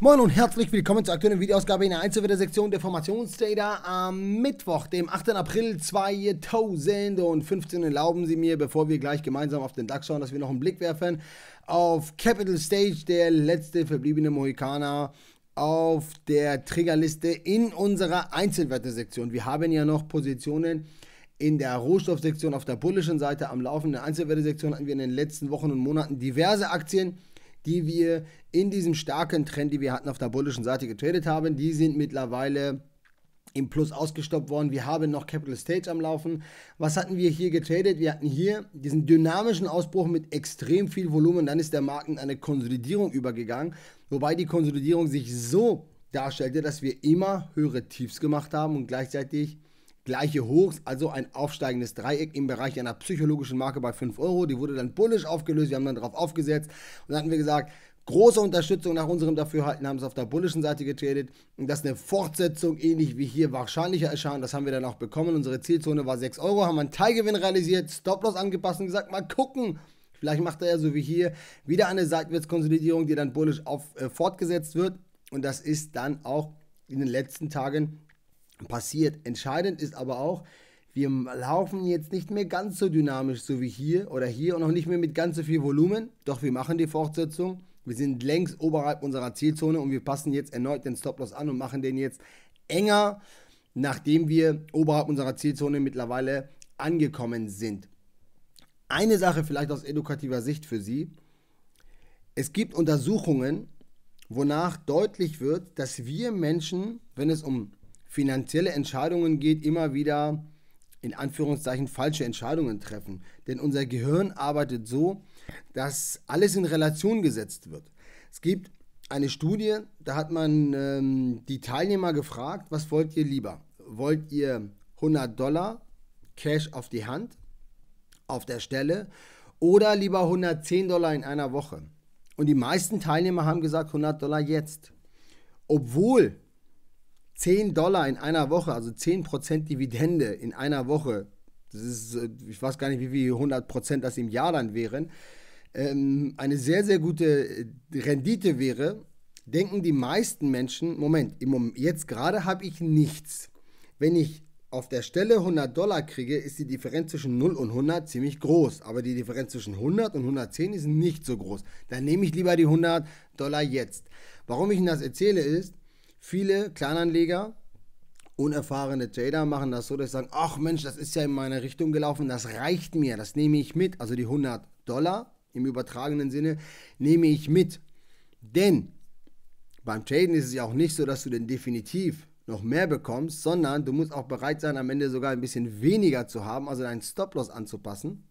Moin und herzlich willkommen zur aktuellen Videoausgabe in der Einzelwettersektion der Formationsdata am Mittwoch, dem 8. April 2015. Erlauben Sie mir, bevor wir gleich gemeinsam auf den DAX schauen, dass wir noch einen Blick werfen auf Capital Stage, der letzte verbliebene Mohikaner auf der Triggerliste in unserer Einzelwettersektion. Wir haben ja noch Positionen in der Rohstoffsektion auf der bullischen Seite am Laufen. In der Einzelwettersektion hatten wir in den letzten Wochen und Monaten diverse Aktien die wir in diesem starken Trend, die wir hatten auf der bullischen Seite getradet haben, die sind mittlerweile im Plus ausgestoppt worden. Wir haben noch Capital Stage am Laufen. Was hatten wir hier getradet? Wir hatten hier diesen dynamischen Ausbruch mit extrem viel Volumen. Dann ist der Markt in eine Konsolidierung übergegangen, wobei die Konsolidierung sich so darstellte, dass wir immer höhere Tiefs gemacht haben und gleichzeitig gleiche Hochs, also ein aufsteigendes Dreieck im Bereich einer psychologischen Marke bei 5 Euro. Die wurde dann bullisch aufgelöst, wir haben dann darauf aufgesetzt und dann hatten wir gesagt, große Unterstützung nach unserem Dafürhalten, haben es auf der bullischen Seite getradet. Und dass eine Fortsetzung ähnlich wie hier wahrscheinlicher erscheint, das haben wir dann auch bekommen. Unsere Zielzone war 6 Euro, haben einen Teilgewinn realisiert, Stop-Loss angepasst und gesagt, mal gucken. Vielleicht macht er ja so wie hier wieder eine Seitwärtskonsolidierung, die dann bullisch auf, äh, fortgesetzt wird. Und das ist dann auch in den letzten Tagen passiert. Entscheidend ist aber auch, wir laufen jetzt nicht mehr ganz so dynamisch, so wie hier oder hier und auch nicht mehr mit ganz so viel Volumen. Doch wir machen die Fortsetzung. Wir sind längst oberhalb unserer Zielzone und wir passen jetzt erneut den Stop-Loss an und machen den jetzt enger, nachdem wir oberhalb unserer Zielzone mittlerweile angekommen sind. Eine Sache vielleicht aus edukativer Sicht für Sie. Es gibt Untersuchungen, wonach deutlich wird, dass wir Menschen, wenn es um finanzielle Entscheidungen geht, immer wieder in Anführungszeichen falsche Entscheidungen treffen. Denn unser Gehirn arbeitet so, dass alles in Relation gesetzt wird. Es gibt eine Studie, da hat man ähm, die Teilnehmer gefragt, was wollt ihr lieber? Wollt ihr 100 Dollar Cash auf die Hand, auf der Stelle, oder lieber 110 Dollar in einer Woche? Und die meisten Teilnehmer haben gesagt 100 Dollar jetzt. Obwohl 10 Dollar in einer Woche, also 10% Dividende in einer Woche, das ist, äh, ich weiß gar nicht, wie viel 100% das im Jahr dann wären, ähm, eine sehr, sehr gute äh, Rendite wäre, denken die meisten Menschen, Moment, im Moment jetzt gerade habe ich nichts. Wenn ich auf der Stelle 100 Dollar kriege, ist die Differenz zwischen 0 und 100 ziemlich groß. Aber die Differenz zwischen 100 und 110 ist nicht so groß. Dann nehme ich lieber die 100 Dollar jetzt. Warum ich Ihnen das erzähle ist, Viele Kleinanleger, unerfahrene Trader machen das so, dass sie sagen, ach Mensch, das ist ja in meine Richtung gelaufen, das reicht mir, das nehme ich mit. Also die 100 Dollar im übertragenen Sinne nehme ich mit. Denn beim Traden ist es ja auch nicht so, dass du denn definitiv noch mehr bekommst, sondern du musst auch bereit sein, am Ende sogar ein bisschen weniger zu haben, also deinen Stop-Loss anzupassen.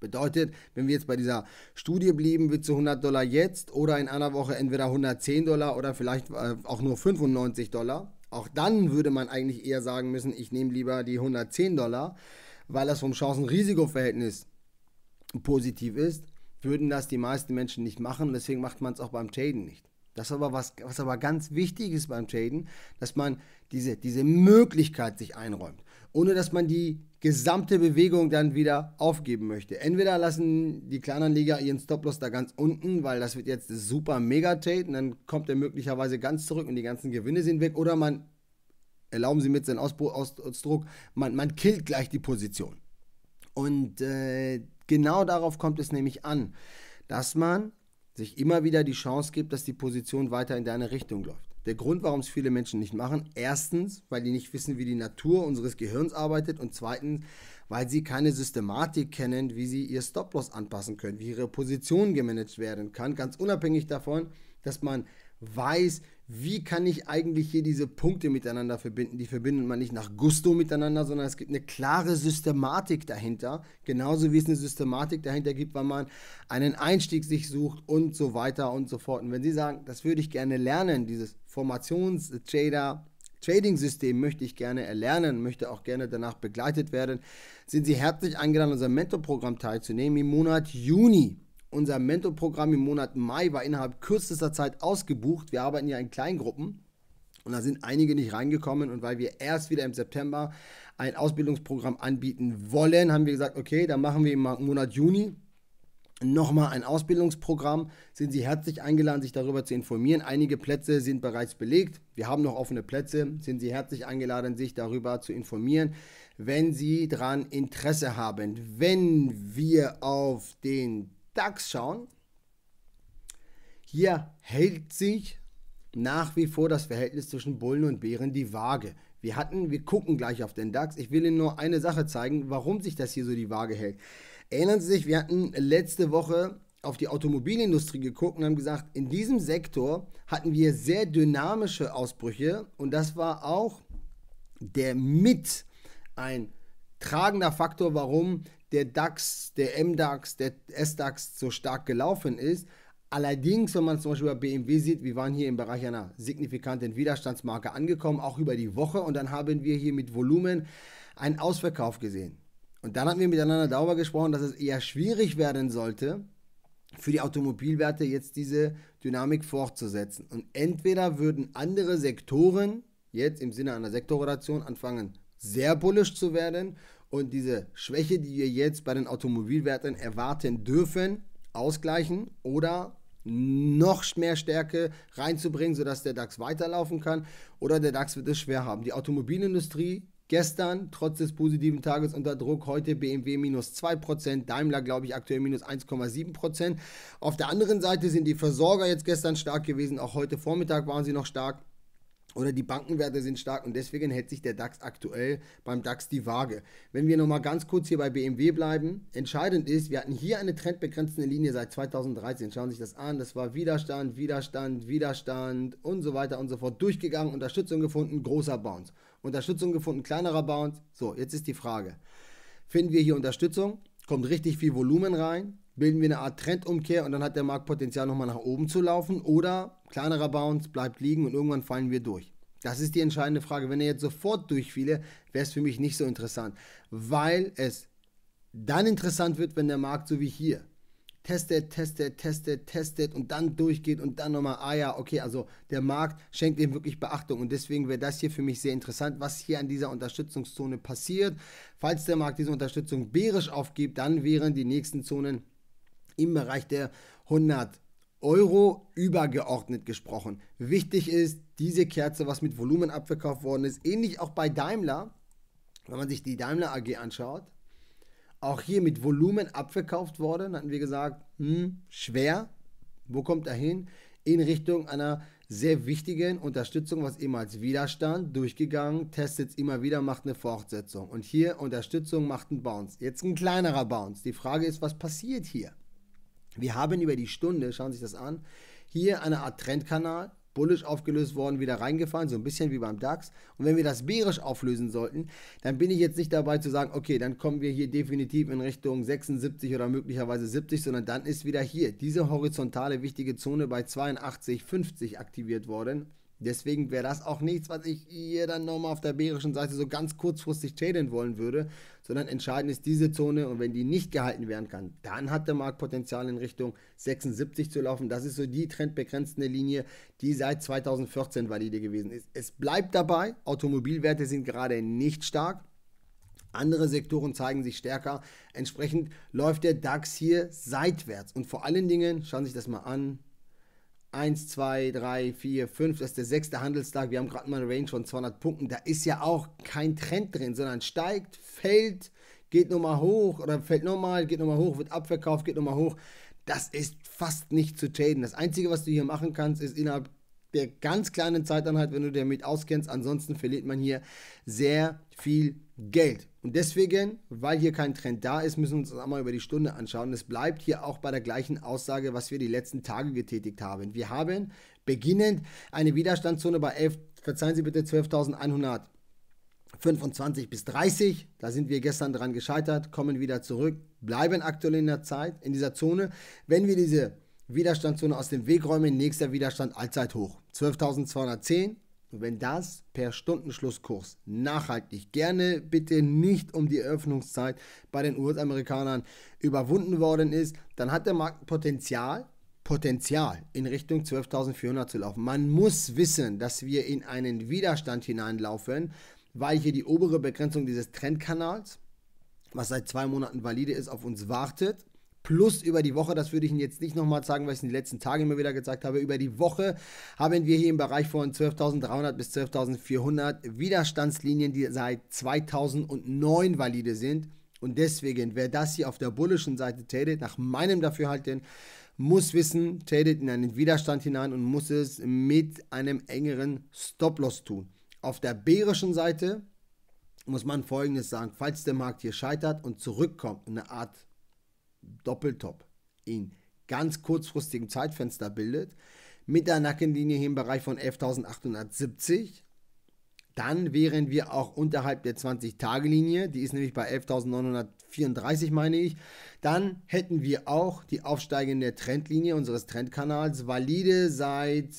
Bedeutet, wenn wir jetzt bei dieser Studie blieben, wird zu 100 Dollar jetzt oder in einer Woche entweder 110 Dollar oder vielleicht äh, auch nur 95 Dollar. Auch dann würde man eigentlich eher sagen müssen, ich nehme lieber die 110 Dollar, weil das vom Chancen-Risiko-Verhältnis positiv ist, würden das die meisten Menschen nicht machen. Deswegen macht man es auch beim Traden nicht. Das ist aber was, was aber ganz wichtig ist beim Traden, dass man diese, diese Möglichkeit sich einräumt ohne dass man die gesamte Bewegung dann wieder aufgeben möchte. Entweder lassen die Kleinanleger ihren Stop-Loss da ganz unten, weil das wird jetzt super mega Trade und dann kommt er möglicherweise ganz zurück und die ganzen Gewinne sind weg. Oder man, erlauben Sie mir jetzt den Ausdruck, man, man killt gleich die Position. Und äh, genau darauf kommt es nämlich an, dass man sich immer wieder die Chance gibt, dass die Position weiter in deine Richtung läuft. Der Grund, warum es viele Menschen nicht machen, erstens, weil die nicht wissen, wie die Natur unseres Gehirns arbeitet und zweitens, weil sie keine Systematik kennen, wie sie ihr Stop-Loss anpassen können, wie ihre Position gemanagt werden kann, ganz unabhängig davon, dass man weiß, wie kann ich eigentlich hier diese Punkte miteinander verbinden? Die verbindet man nicht nach Gusto miteinander, sondern es gibt eine klare Systematik dahinter. Genauso wie es eine Systematik dahinter gibt, wenn man einen Einstieg sich sucht und so weiter und so fort. Und wenn Sie sagen, das würde ich gerne lernen, dieses Formations-Trader, Trading-System möchte ich gerne erlernen, möchte auch gerne danach begleitet werden, sind Sie herzlich eingeladen, unserem Mentorprogramm teilzunehmen im Monat Juni. Unser Mentorprogramm im Monat Mai war innerhalb kürzester Zeit ausgebucht. Wir arbeiten ja in Kleingruppen. Und da sind einige nicht reingekommen. Und weil wir erst wieder im September ein Ausbildungsprogramm anbieten wollen, haben wir gesagt, okay, dann machen wir im Monat Juni nochmal ein Ausbildungsprogramm. Sind Sie herzlich eingeladen, sich darüber zu informieren. Einige Plätze sind bereits belegt. Wir haben noch offene Plätze. Sind Sie herzlich eingeladen, sich darüber zu informieren, wenn Sie daran Interesse haben. Wenn wir auf den DAX schauen. Hier hält sich nach wie vor das Verhältnis zwischen Bullen und Bären die Waage. Wir hatten, wir gucken gleich auf den DAX. Ich will Ihnen nur eine Sache zeigen, warum sich das hier so die Waage hält. Erinnern Sie sich, wir hatten letzte Woche auf die Automobilindustrie geguckt und haben gesagt, in diesem Sektor hatten wir sehr dynamische Ausbrüche und das war auch der mit ein tragender Faktor, warum der DAX, der MDAX, der SDAX so stark gelaufen ist. Allerdings, wenn man zum Beispiel bei BMW sieht, wir waren hier im Bereich einer signifikanten Widerstandsmarke angekommen, auch über die Woche. Und dann haben wir hier mit Volumen einen Ausverkauf gesehen. Und dann hatten wir miteinander darüber gesprochen, dass es eher schwierig werden sollte, für die Automobilwerte jetzt diese Dynamik fortzusetzen. Und entweder würden andere Sektoren jetzt im Sinne einer Sektorrelation anfangen sehr bullisch zu werden und diese Schwäche, die wir jetzt bei den Automobilwerten erwarten dürfen, ausgleichen oder noch mehr Stärke reinzubringen, sodass der DAX weiterlaufen kann oder der DAX wird es schwer haben. Die Automobilindustrie gestern trotz des positiven Tages unter Druck, heute BMW minus 2%, Daimler glaube ich aktuell minus 1,7%. Auf der anderen Seite sind die Versorger jetzt gestern stark gewesen, auch heute Vormittag waren sie noch stark oder die Bankenwerte sind stark und deswegen hält sich der DAX aktuell beim DAX die Waage. Wenn wir nochmal ganz kurz hier bei BMW bleiben, entscheidend ist, wir hatten hier eine trendbegrenzende Linie seit 2013. Schauen Sie sich das an, das war Widerstand, Widerstand, Widerstand und so weiter und so fort. Durchgegangen, Unterstützung gefunden, großer Bounce. Unterstützung gefunden, kleinerer Bounce. So, jetzt ist die Frage, finden wir hier Unterstützung? Kommt richtig viel Volumen rein? bilden wir eine Art Trendumkehr und dann hat der Markt Potenzial nochmal nach oben zu laufen oder kleinerer Bounce bleibt liegen und irgendwann fallen wir durch. Das ist die entscheidende Frage. Wenn er jetzt sofort durchfiele, wäre es für mich nicht so interessant, weil es dann interessant wird, wenn der Markt so wie hier testet, testet, testet, testet und dann durchgeht und dann nochmal, ah ja, okay, also der Markt schenkt ihm wirklich Beachtung und deswegen wäre das hier für mich sehr interessant, was hier an dieser Unterstützungszone passiert. Falls der Markt diese Unterstützung bärisch aufgibt, dann wären die nächsten Zonen im Bereich der 100 Euro übergeordnet gesprochen. Wichtig ist, diese Kerze, was mit Volumen abverkauft worden ist, ähnlich auch bei Daimler, wenn man sich die Daimler AG anschaut, auch hier mit Volumen abverkauft worden, hatten wir gesagt, hm, schwer, wo kommt er hin? In Richtung einer sehr wichtigen Unterstützung, was eben als Widerstand durchgegangen, testet immer wieder, macht eine Fortsetzung. Und hier Unterstützung macht einen Bounce. Jetzt ein kleinerer Bounce. Die Frage ist, was passiert hier? Wir haben über die Stunde, schauen Sie sich das an, hier eine Art Trendkanal, bullisch aufgelöst worden, wieder reingefallen, so ein bisschen wie beim DAX. Und wenn wir das bärisch auflösen sollten, dann bin ich jetzt nicht dabei zu sagen, okay, dann kommen wir hier definitiv in Richtung 76 oder möglicherweise 70, sondern dann ist wieder hier diese horizontale wichtige Zone bei 82,50 aktiviert worden. Deswegen wäre das auch nichts, was ich hier dann nochmal auf der bärischen Seite so ganz kurzfristig traden wollen würde, sondern entscheidend ist diese Zone und wenn die nicht gehalten werden kann, dann hat der Markt Potenzial in Richtung 76 zu laufen. Das ist so die trendbegrenzende Linie, die seit 2014 valide gewesen ist. Es bleibt dabei, Automobilwerte sind gerade nicht stark. Andere Sektoren zeigen sich stärker. Entsprechend läuft der DAX hier seitwärts. Und vor allen Dingen, schauen Sie sich das mal an, 1, 2, 3, 4, 5, das ist der sechste Handelstag. Wir haben gerade mal eine Range von 200 Punkten. Da ist ja auch kein Trend drin, sondern steigt, fällt, geht nochmal hoch oder fällt nochmal, geht nochmal hoch, wird abverkauft, geht nochmal hoch. Das ist fast nicht zu traden. Das Einzige, was du hier machen kannst, ist innerhalb der ganz kleinen Zeiteinheit, wenn du dir mit auskennst. Ansonsten verliert man hier sehr viel Geld. Und deswegen, weil hier kein Trend da ist, müssen wir uns das einmal über die Stunde anschauen. Es bleibt hier auch bei der gleichen Aussage, was wir die letzten Tage getätigt haben. Wir haben beginnend eine Widerstandszone bei 11, verzeihen Sie bitte, 12.100. bis 30, da sind wir gestern dran gescheitert, kommen wieder zurück, bleiben aktuell in der Zeit, in dieser Zone. Wenn wir diese Widerstandszone aus dem Weg räumen, nächster Widerstand allzeit hoch. 12.210 und wenn das per Stundenschlusskurs nachhaltig, gerne bitte nicht um die Öffnungszeit bei den US-Amerikanern überwunden worden ist, dann hat der Markt Potenzial, Potenzial in Richtung 12.400 zu laufen. Man muss wissen, dass wir in einen Widerstand hineinlaufen, weil hier die obere Begrenzung dieses Trendkanals, was seit zwei Monaten valide ist, auf uns wartet plus über die Woche, das würde ich Ihnen jetzt nicht nochmal sagen, weil ich es in den letzten Tagen immer wieder gesagt habe, über die Woche haben wir hier im Bereich von 12.300 bis 12.400 Widerstandslinien, die seit 2009 valide sind. Und deswegen, wer das hier auf der bullischen Seite tätet, nach meinem Dafürhalten, muss wissen, tätet in einen Widerstand hinein und muss es mit einem engeren Stop-Loss tun. Auf der bärischen Seite muss man Folgendes sagen, falls der Markt hier scheitert und zurückkommt, eine Art Doppeltop in ganz kurzfristigem Zeitfenster bildet, mit der Nackenlinie hier im Bereich von 11.870, dann wären wir auch unterhalb der 20-Tage-Linie, die ist nämlich bei 11.934, meine ich. Dann hätten wir auch die aufsteigende Trendlinie unseres Trendkanals, valide seit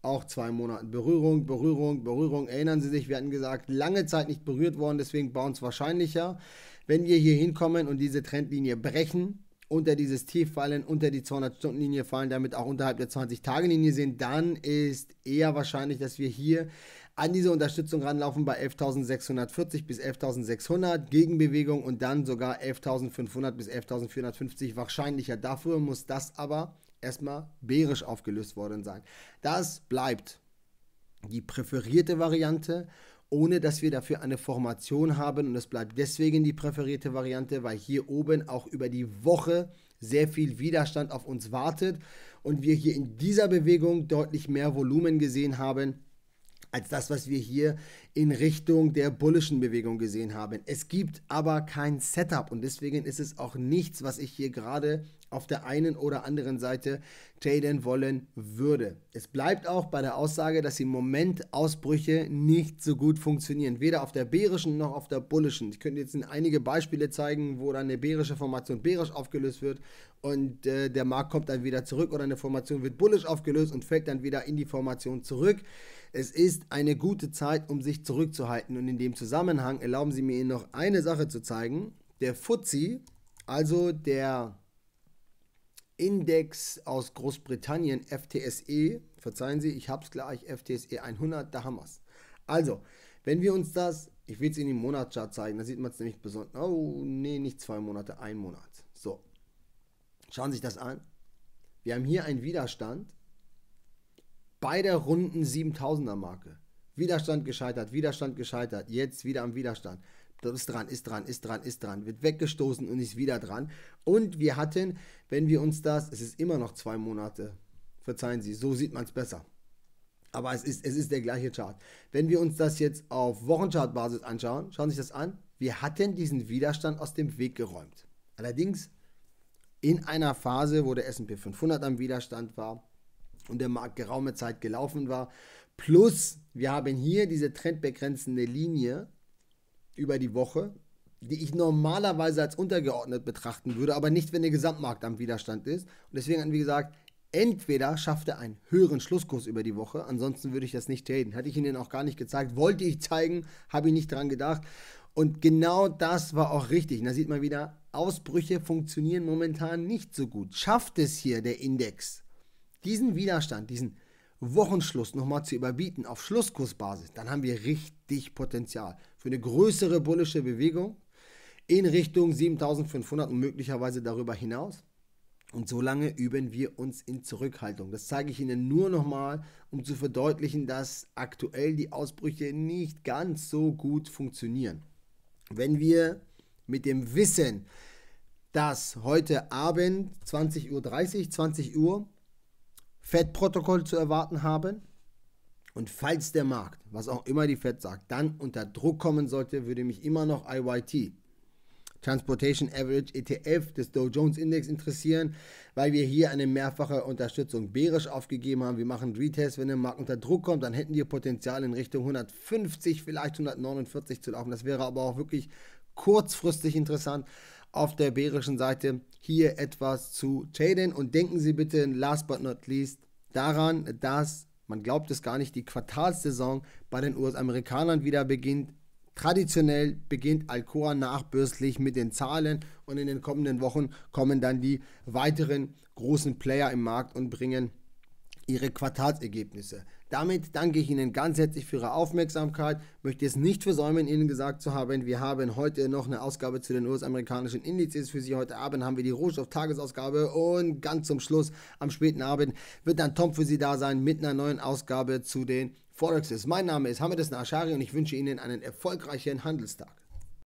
auch zwei Monaten. Berührung, Berührung, Berührung. Erinnern Sie sich, wir hatten gesagt, lange Zeit nicht berührt worden, deswegen Bounce wahrscheinlicher wenn wir hier hinkommen und diese Trendlinie brechen, unter dieses Tief fallen, unter die 200-Stunden-Linie fallen, damit auch unterhalb der 20-Tage-Linie sind, dann ist eher wahrscheinlich, dass wir hier an diese Unterstützung ranlaufen bei 11.640 bis 11.600, Gegenbewegung und dann sogar 11.500 bis 11.450 wahrscheinlicher. Dafür muss das aber erstmal bärisch aufgelöst worden sein. Das bleibt die präferierte Variante ohne dass wir dafür eine Formation haben. Und das bleibt deswegen die präferierte Variante, weil hier oben auch über die Woche sehr viel Widerstand auf uns wartet und wir hier in dieser Bewegung deutlich mehr Volumen gesehen haben als das, was wir hier in Richtung der bullischen Bewegung gesehen haben. Es gibt aber kein Setup und deswegen ist es auch nichts, was ich hier gerade auf der einen oder anderen Seite traden wollen würde. Es bleibt auch bei der Aussage, dass im Moment Ausbrüche nicht so gut funktionieren, weder auf der bärischen noch auf der bullischen. Ich könnte jetzt einige Beispiele zeigen, wo dann eine bärische Formation bärisch aufgelöst wird und äh, der Markt kommt dann wieder zurück oder eine Formation wird bullisch aufgelöst und fällt dann wieder in die Formation zurück. Es ist eine gute Zeit, um sich zurückzuhalten und in dem Zusammenhang erlauben Sie mir Ihnen noch eine Sache zu zeigen. Der Fuzzi, also der Index aus Großbritannien, FTSE, verzeihen Sie, ich habe es gleich, FTSE 100, da haben wir es. Also, wenn wir uns das, ich will es Ihnen im Monatschart zeigen, da sieht man es nämlich besonders, oh nee, nicht zwei Monate, ein Monat. So, schauen Sie sich das an. Wir haben hier einen Widerstand bei der runden 7000er Marke. Widerstand gescheitert, Widerstand gescheitert, jetzt wieder am Widerstand ist dran, ist dran, ist dran, ist dran, wird weggestoßen und ist wieder dran. Und wir hatten, wenn wir uns das, es ist immer noch zwei Monate, verzeihen Sie, so sieht man es besser. Aber es ist, es ist der gleiche Chart. Wenn wir uns das jetzt auf Wochenchartbasis anschauen, schauen Sie sich das an, wir hatten diesen Widerstand aus dem Weg geräumt. Allerdings in einer Phase, wo der S&P 500 am Widerstand war und der Markt geraume Zeit gelaufen war, plus wir haben hier diese trendbegrenzende Linie, über die Woche, die ich normalerweise als untergeordnet betrachten würde, aber nicht, wenn der Gesamtmarkt am Widerstand ist. Und deswegen wie gesagt, entweder schafft er einen höheren Schlusskurs über die Woche, ansonsten würde ich das nicht traden. Hatte ich Ihnen auch gar nicht gezeigt, wollte ich zeigen, habe ich nicht dran gedacht. Und genau das war auch richtig. Und da sieht man wieder, Ausbrüche funktionieren momentan nicht so gut. Schafft es hier der Index, diesen Widerstand, diesen Wochenschluss nochmal zu überbieten auf Schlusskursbasis, dann haben wir richtig Potenzial für eine größere bullische Bewegung in Richtung 7500 und möglicherweise darüber hinaus. Und solange üben wir uns in Zurückhaltung. Das zeige ich Ihnen nur nochmal, um zu verdeutlichen, dass aktuell die Ausbrüche nicht ganz so gut funktionieren. Wenn wir mit dem Wissen, dass heute Abend 20.30 Uhr, 20 Uhr FED-Protokoll zu erwarten haben, und falls der Markt, was auch immer die Fed sagt, dann unter Druck kommen sollte, würde mich immer noch IYT, Transportation Average ETF des Dow Jones Index interessieren, weil wir hier eine mehrfache Unterstützung bärisch aufgegeben haben. Wir machen Retest, wenn der Markt unter Druck kommt, dann hätten wir Potenzial in Richtung 150, vielleicht 149 zu laufen. Das wäre aber auch wirklich kurzfristig interessant auf der bärischen Seite hier etwas zu traden und denken Sie bitte last but not least daran, dass man glaubt es gar nicht, die Quartalssaison bei den US-Amerikanern wieder beginnt. Traditionell beginnt Alcoa nachbürstlich mit den Zahlen und in den kommenden Wochen kommen dann die weiteren großen Player im Markt und bringen ihre Quartalsergebnisse. Damit danke ich Ihnen ganz herzlich für Ihre Aufmerksamkeit. Möchte es nicht versäumen, Ihnen gesagt zu haben, wir haben heute noch eine Ausgabe zu den US-amerikanischen Indizes für Sie. Heute Abend haben wir die Rohstofftagesausgabe und ganz zum Schluss am späten Abend wird dann Tom für Sie da sein mit einer neuen Ausgabe zu den Forexes. Mein Name ist Hamid Nashari und ich wünsche Ihnen einen erfolgreichen Handelstag.